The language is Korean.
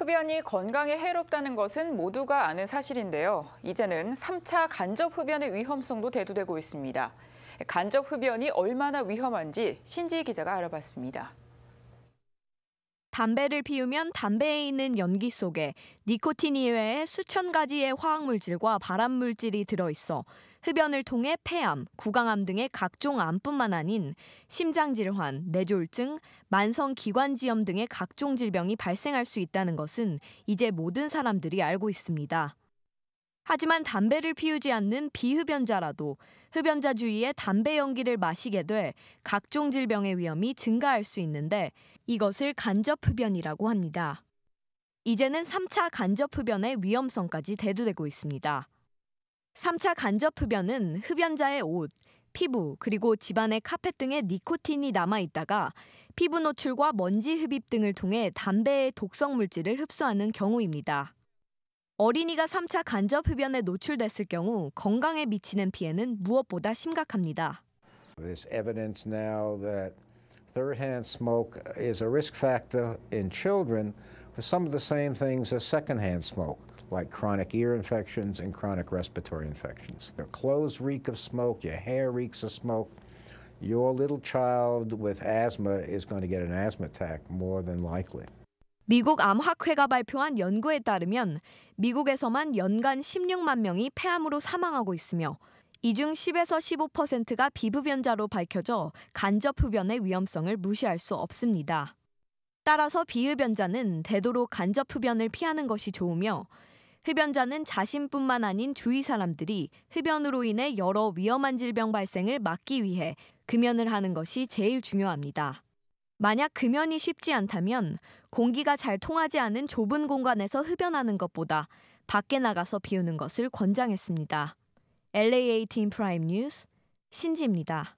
흡연이 건강에 해롭다는 것은 모두가 아는 사실인데요. 이제는 3차 간접 흡연의 위험성도 대두되고 있습니다. 간접 흡연이 얼마나 위험한지 신지희 기자가 알아봤습니다. 담배를 피우면 담배에 있는 연기 속에 니코틴 이외에 수천 가지의 화학물질과 발암물질이 들어있어 흡연을 통해 폐암, 구강암 등의 각종 암뿐만 아닌 심장질환, 뇌졸증 만성기관지염 등의 각종 질병이 발생할 수 있다는 것은 이제 모든 사람들이 알고 있습니다. 하지만 담배를 피우지 않는 비흡연자라도 흡연자 주위에 담배 연기를 마시게 돼 각종 질병의 위험이 증가할 수 있는데 이것을 간접흡연이라고 합니다. 이제는 3차 간접흡연의 위험성까지 대두되고 있습니다. 3차 간접흡연은 흡연자의 옷, 피부, 그리고 집안의 카펫 등에 니코틴이 남아있다가 피부 노출과 먼지 흡입 등을 통해 담배의 독성 물질을 흡수하는 경우입니다. 어린이가 3차 간접 흡연에 노출됐을 경우 건강에 미치는 피해는 무엇보다 심각합니다. There's evidence now that third-hand smoke is a risk factor in children for some of the same things as second-hand smoke, like chronic ear infections and chronic respiratory infections. Your clothes reek of smoke, your hair reeks of smoke. Your little child with asthma is going to get an asthma attack more than likely. 미국 암학회가 발표한 연구에 따르면 미국에서만 연간 16만 명이 폐암으로 사망하고 있으며 이 중 10에서 15%가 비흡연자로 밝혀져 간접 흡연의 위험성을 무시할 수 없습니다. 따라서 비흡연자는 되도록 간접 흡연을 피하는 것이 좋으며 흡연자는 자신뿐만 아닌 주위 사람들이 흡연으로 인해 여러 위험한 질병 발생을 막기 위해 금연을 하는 것이 제일 중요합니다. 만약 금연이 쉽지 않다면 공기가 잘 통하지 않은 좁은 공간에서 흡연하는 것보다 밖에 나가서 비우는 것을 권장했습니다. LA 18 프라임 뉴스 신지입니다.